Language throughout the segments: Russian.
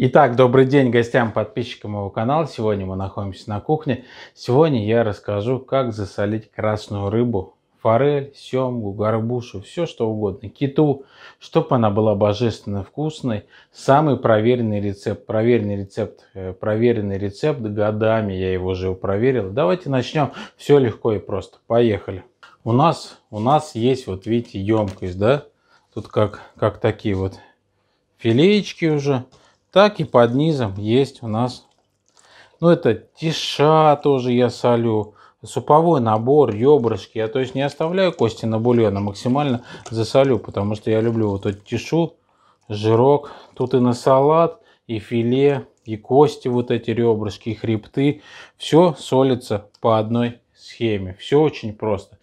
Итак, добрый день гостям, подписчикам моего канала. Сегодня мы находимся на кухне. Сегодня я расскажу, как засолить красную рыбу, форель, семгу, горбушу, все что угодно, киту, чтобы она была божественно вкусной. Самый проверенный рецепт, проверенный рецепт, э, проверенный рецепт, годами я его уже проверил. Давайте начнем, все легко и просто, поехали. У нас, у нас есть, вот видите, емкость, да? Тут как, как такие вот филеечки уже так и под низом есть у нас. Ну, это тиша тоже я солю. Суповой набор, ребрышки. Я, то есть, не оставляю кости на бульон, а максимально засолю, потому что я люблю вот эту тишу, жирок. Тут и на салат, и филе, и кости вот эти ребрышки, и хребты. Все солится по одной схеме. Все очень просто.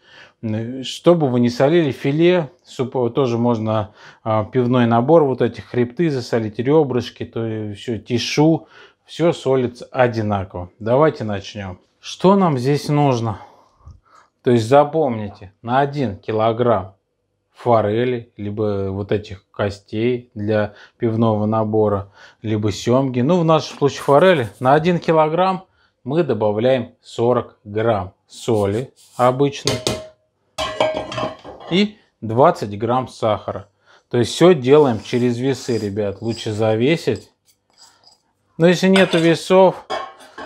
Чтобы вы не солили филе, суп, тоже можно а, пивной набор, вот этих хребты засолить, ребрышки, то все, тишу, все солится одинаково. Давайте начнем. Что нам здесь нужно? То есть запомните, на 1 килограмм форели, либо вот этих костей для пивного набора, либо семги. Ну, в нашем случае форели. На 1 килограмм мы добавляем 40 грамм соли обычной и 20 грамм сахара. То есть все делаем через весы, ребят. Лучше завесить. Но если нету весов,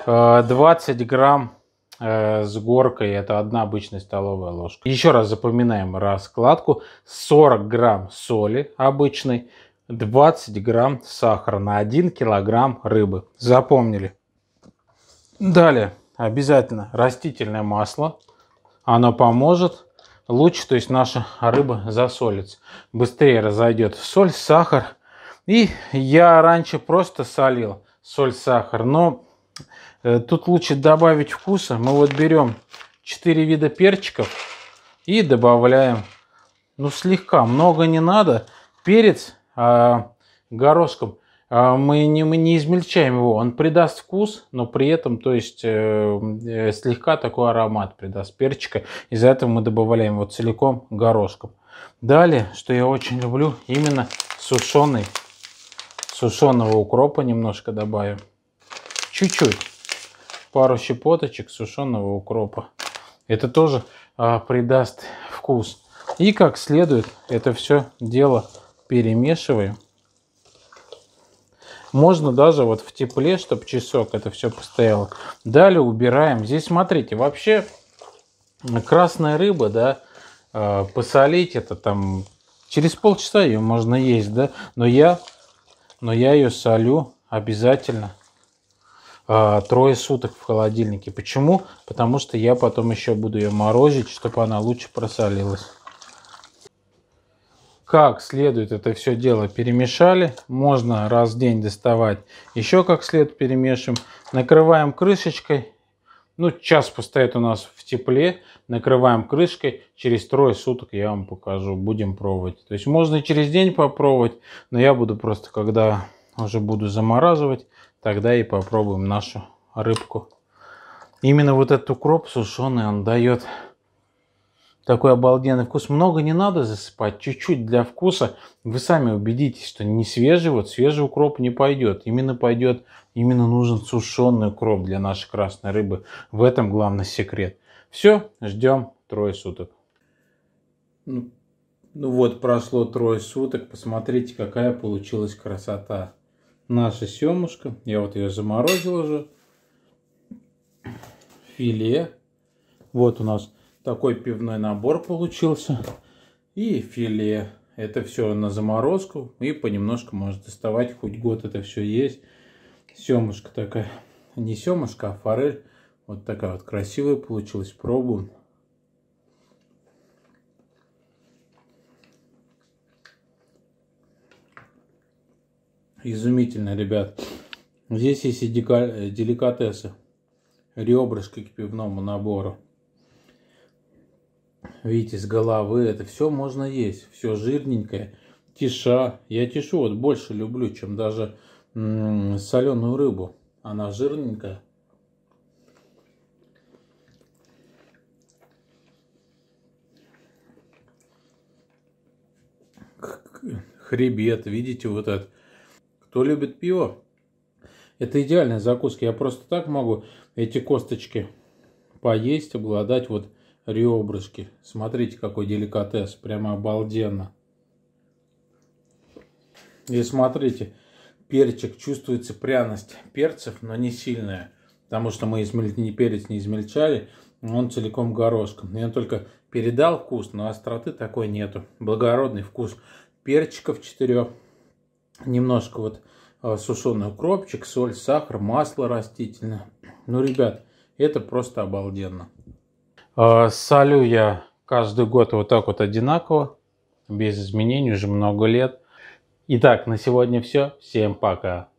20 э, грамм э, с горкой это одна обычная столовая ложка. Еще раз запоминаем раскладку. 40 грамм соли обычной, 20 грамм сахара на 1 килограмм рыбы. Запомнили. Далее обязательно растительное масло. Оно поможет лучше, то есть наша рыба засолится. Быстрее разойдет соль, сахар. И я раньше просто солил соль, сахар, но э, тут лучше добавить вкуса. Мы вот берем 4 вида перчиков и добавляем, ну слегка, много не надо, перец э, горошком. А мы не, мы не измельчаем его, он придаст вкус, но при этом, то есть, э, э слегка такой аромат придаст перчика. Из-за этого мы добавляем его целиком горошком. Далее, что я очень люблю, именно сушеный, сушеного укропа немножко добавим. Чуть-чуть, пару щепоточек сушеного укропа. Это тоже э, придаст вкус. И как следует это все дело перемешиваем. Можно даже вот в тепле, чтобы часок это все постояло. Далее убираем. Здесь смотрите, вообще красная рыба, да, э, посолить это там через полчаса ее можно есть, да, но я, но я ее солю обязательно э, трое суток в холодильнике. Почему? Потому что я потом еще буду ее морозить, чтобы она лучше просолилась как следует это все дело перемешали. Можно раз в день доставать. Еще как след перемешиваем. Накрываем крышечкой. Ну, час постоит у нас в тепле. Накрываем крышкой. Через трое суток я вам покажу. Будем пробовать. То есть можно через день попробовать. Но я буду просто, когда уже буду замораживать, тогда и попробуем нашу рыбку. Именно вот этот укроп сушеный, он дает такой обалденный вкус. Много не надо засыпать, чуть-чуть для вкуса. Вы сами убедитесь, что не свежий, вот свежий укроп не пойдет. Именно пойдет, именно нужен сушеный укроп для нашей красной рыбы. В этом главный секрет. Все, ждем трое суток. Ну, ну, вот, прошло трое суток. Посмотрите, какая получилась красота. Наша семушка, я вот ее заморозил уже. Филе. Вот у нас такой пивной набор получился. И филе. Это все на заморозку. И понемножку может доставать. Хоть год это все есть. Семушка такая. Не семушка, а форель. Вот такая вот красивая получилась. Пробуем. Изумительно, ребят. Здесь есть и деликатесы. Ребрышки к пивному набору видите, с головы, это все можно есть, все жирненькое, тиша. Я тишу вот больше люблю, чем даже соленую рыбу, она жирненькая. Хребет, видите, вот этот. Кто любит пиво, это идеальная закуска. Я просто так могу эти косточки поесть, обладать вот ребрышки. Смотрите, какой деликатес. Прямо обалденно. И смотрите, перчик, чувствуется пряность перцев, но не сильная. Потому что мы измель... не перец не измельчали, он целиком горошком. Я только передал вкус, но остроты такой нету. Благородный вкус перчиков четырех. Немножко вот а, сушеный укропчик, соль, сахар, масло растительное. Ну, ребят, это просто обалденно. Э, солю я каждый год вот так вот одинаково, без изменений уже много лет. Итак, на сегодня все. Всем пока.